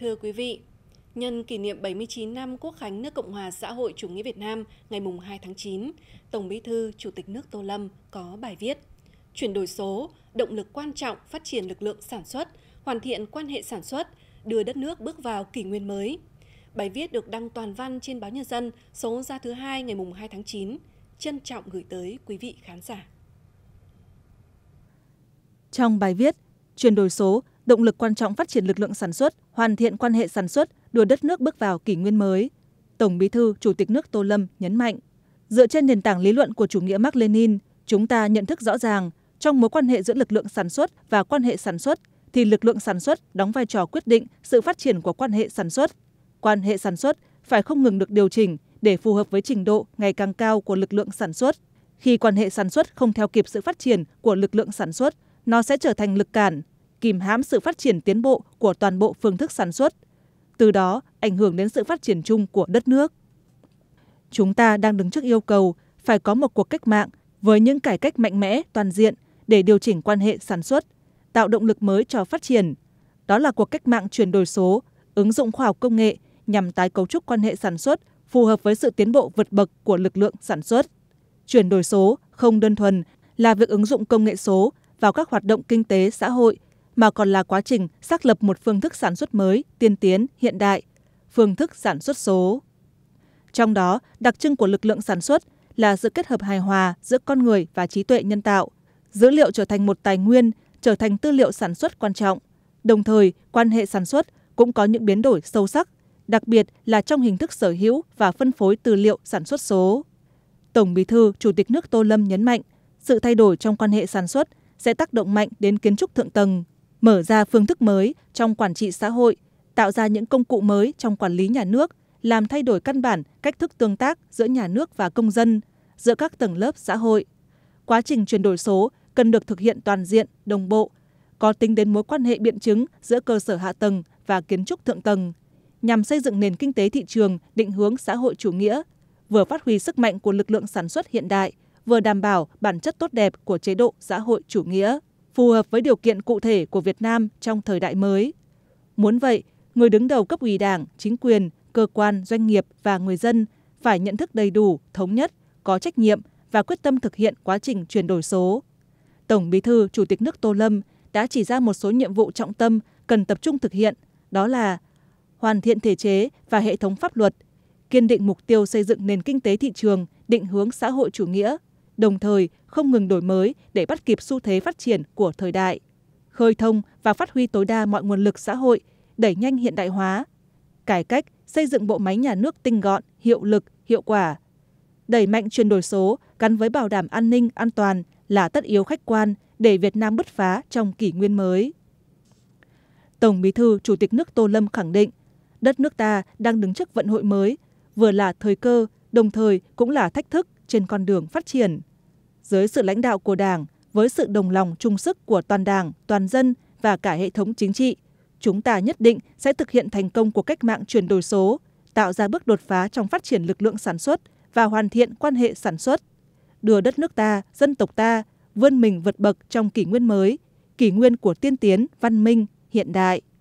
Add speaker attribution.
Speaker 1: Thưa quý vị, nhân kỷ niệm 79 năm Quốc khánh nước Cộng hòa xã hội chủ nghĩa Việt Nam ngày 2 tháng 9, Tổng Bí thư Chủ tịch nước Tô Lâm có bài viết Chuyển đổi số, động lực quan trọng phát triển lực lượng sản xuất, hoàn thiện quan hệ sản xuất, đưa đất nước bước vào kỷ nguyên mới. Bài viết được đăng toàn văn trên báo Nhân dân số ra thứ hai ngày 2 tháng 9, trân trọng gửi tới quý vị khán giả.
Speaker 2: Trong bài viết, chuyển đổi số động lực quan trọng phát triển lực lượng sản xuất hoàn thiện quan hệ sản xuất đưa đất nước bước vào kỷ nguyên mới tổng bí thư chủ tịch nước tô lâm nhấn mạnh dựa trên nền tảng lý luận của chủ nghĩa mark lenin chúng ta nhận thức rõ ràng trong mối quan hệ giữa lực lượng sản xuất và quan hệ sản xuất thì lực lượng sản xuất đóng vai trò quyết định sự phát triển của quan hệ sản xuất quan hệ sản xuất phải không ngừng được điều chỉnh để phù hợp với trình độ ngày càng cao của lực lượng sản xuất khi quan hệ sản xuất không theo kịp sự phát triển của lực lượng sản xuất nó sẽ trở thành lực cản kìm hãm sự phát triển tiến bộ của toàn bộ phương thức sản xuất từ đó ảnh hưởng đến sự phát triển chung của đất nước chúng ta đang đứng trước yêu cầu phải có một cuộc cách mạng với những cải cách mạnh mẽ toàn diện để điều chỉnh quan hệ sản xuất tạo động lực mới cho phát triển đó là cuộc cách mạng chuyển đổi số ứng dụng khoa học công nghệ nhằm tái cấu trúc quan hệ sản xuất phù hợp với sự tiến bộ vượt bậc của lực lượng sản xuất chuyển đổi số không đơn thuần là việc ứng dụng công nghệ số vào các hoạt động kinh tế xã hội mà còn là quá trình xác lập một phương thức sản xuất mới, tiên tiến, hiện đại, phương thức sản xuất số. Trong đó, đặc trưng của lực lượng sản xuất là sự kết hợp hài hòa giữa con người và trí tuệ nhân tạo. Dữ liệu trở thành một tài nguyên, trở thành tư liệu sản xuất quan trọng. Đồng thời, quan hệ sản xuất cũng có những biến đổi sâu sắc, đặc biệt là trong hình thức sở hữu và phân phối tư liệu sản xuất số. Tổng Bí thư Chủ tịch nước Tô Lâm nhấn mạnh, sự thay đổi trong quan hệ sản xuất sẽ tác động mạnh đến kiến trúc thượng tầng, mở ra phương thức mới trong quản trị xã hội tạo ra những công cụ mới trong quản lý nhà nước làm thay đổi căn bản cách thức tương tác giữa nhà nước và công dân giữa các tầng lớp xã hội quá trình chuyển đổi số cần được thực hiện toàn diện đồng bộ có tính đến mối quan hệ biện chứng giữa cơ sở hạ tầng và kiến trúc thượng tầng nhằm xây dựng nền kinh tế thị trường định hướng xã hội chủ nghĩa vừa phát huy sức mạnh của lực lượng sản xuất hiện đại vừa đảm bảo bản chất tốt đẹp của chế độ xã hội chủ nghĩa phù hợp với điều kiện cụ thể của Việt Nam trong thời đại mới. Muốn vậy, người đứng đầu cấp ủy đảng, chính quyền, cơ quan, doanh nghiệp và người dân phải nhận thức đầy đủ, thống nhất, có trách nhiệm và quyết tâm thực hiện quá trình chuyển đổi số. Tổng Bí thư Chủ tịch nước Tô Lâm đã chỉ ra một số nhiệm vụ trọng tâm cần tập trung thực hiện, đó là hoàn thiện thể chế và hệ thống pháp luật, kiên định mục tiêu xây dựng nền kinh tế thị trường định hướng xã hội chủ nghĩa, đồng thời không ngừng đổi mới để bắt kịp xu thế phát triển của thời đại khơi thông và phát huy tối đa mọi nguồn lực xã hội đẩy nhanh hiện đại hóa cải cách xây dựng bộ máy nhà nước tinh gọn hiệu lực hiệu quả đẩy mạnh chuyển đổi số gắn với bảo đảm an ninh an toàn là tất yếu khách quan để Việt Nam bứt phá trong kỷ nguyên mới. Tổng Bí thư Chủ tịch nước Tô Lâm khẳng định, đất nước ta đang đứng trước vận hội mới, vừa là thời cơ, đồng thời cũng là thách thức trên con đường phát triển dưới sự lãnh đạo của đảng với sự đồng lòng chung sức của toàn đảng toàn dân và cả hệ thống chính trị chúng ta nhất định sẽ thực hiện thành công của cách mạng chuyển đổi số tạo ra bước đột phá trong phát triển lực lượng sản xuất và hoàn thiện quan hệ sản xuất đưa đất nước ta dân tộc ta vươn mình vượt bậc trong kỷ nguyên mới kỷ nguyên của tiên tiến văn minh hiện đại